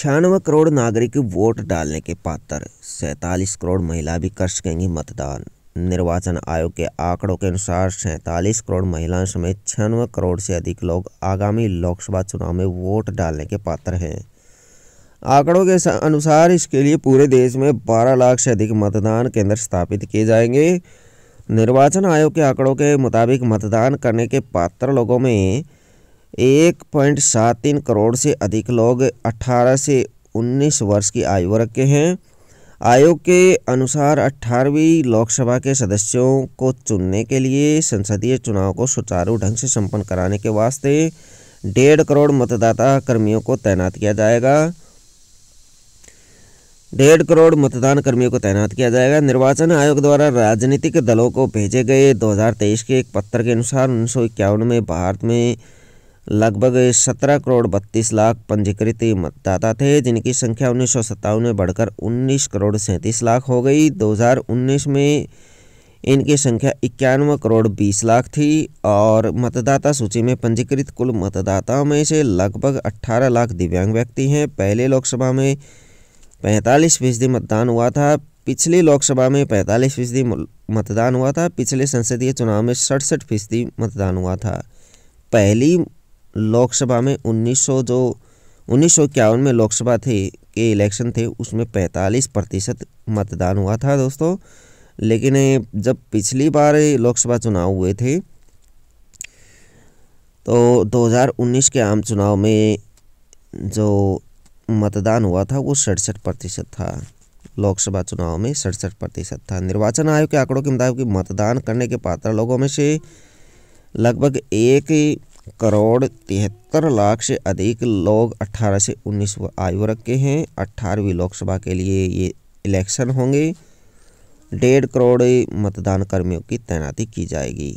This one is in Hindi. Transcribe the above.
छियानवे करोड़ नागरिक वोट डालने के पात्र सैंतालीस करोड़ महिला भी कर सकेंगी मतदान निर्वाचन आयोग के आंकड़ों के अनुसार सैंतालीस करोड़ महिलाओं समेत छियानवे करोड़ से अधिक लोग आगामी लोकसभा चुनाव में वोट डालने के पात्र हैं आंकड़ों के अनुसार इसके लिए पूरे देश में 12 लाख से अधिक मतदान केंद्र स्थापित किए जाएंगे निर्वाचन आयोग के आंकड़ों के मुताबिक मतदान करने के पात्र लोगों में एक पॉइंट सात तीन करोड़ से अधिक लोग 18 से 19 वर्ष की आयु वर्ग के हैं आयोग के अनुसार 18वीं लोकसभा के सदस्यों को चुनने के लिए संसदीय चुनाव को सुचारू ढंग से संपन्न कराने के वास्ते डेढ़ करोड़ मतदाता कर्मियों को तैनात किया जाएगा डेढ़ करोड़ मतदान कर्मियों को तैनात किया जाएगा निर्वाचन आयोग द्वारा राजनीतिक दलों को भेजे गए 2023 के एक पत्र के अनुसार उन्नीस में भारत में लगभग सत्रह करोड़ बत्तीस लाख पंजीकृत मतदाता थे जिनकी संख्या उन्नीस में बढ़कर उन्नीस करोड़ सैंतीस लाख हो गई 2019 में इनकी संख्या इक्यानवे करोड़ बीस लाख थी और मतदाता सूची में पंजीकृत कुल मतदाताओं में से लगभग 18 लाख दिव्यांग व्यक्ति हैं पहले लोकसभा में पैंतालीस फीसदी मतदान हुआ था पिछली लोकसभा में पैंतालीस फीसदी मतदान हुआ था पिछले संसदीय चुनाव में सड़सठ फीसदी मतदान हुआ था पहली लोकसभा में 1900 जो उन्नीस में लोकसभा थे के इलेक्शन थे उसमें 45 प्रतिशत मतदान हुआ था दोस्तों लेकिन जब पिछली बार लोकसभा चुनाव हुए थे तो 2019 के आम चुनाव में जो मतदान हुआ था वो सड़सठ प्रतिशत था लोकसभा चुनाव में सड़सठ प्रतिशत था निर्वाचन आयोग के आंकड़ों के मुताबिक मतदान करने के पात्र लोगों में से लगभग एक करोड़ तिहत्तर लाख से अधिक लोग 18 से 19 आयु वर्ग के हैं अट्ठारहवीं लोकसभा के लिए ये इलेक्शन होंगे डेढ़ करोड़ मतदान कर्मियों की तैनाती की जाएगी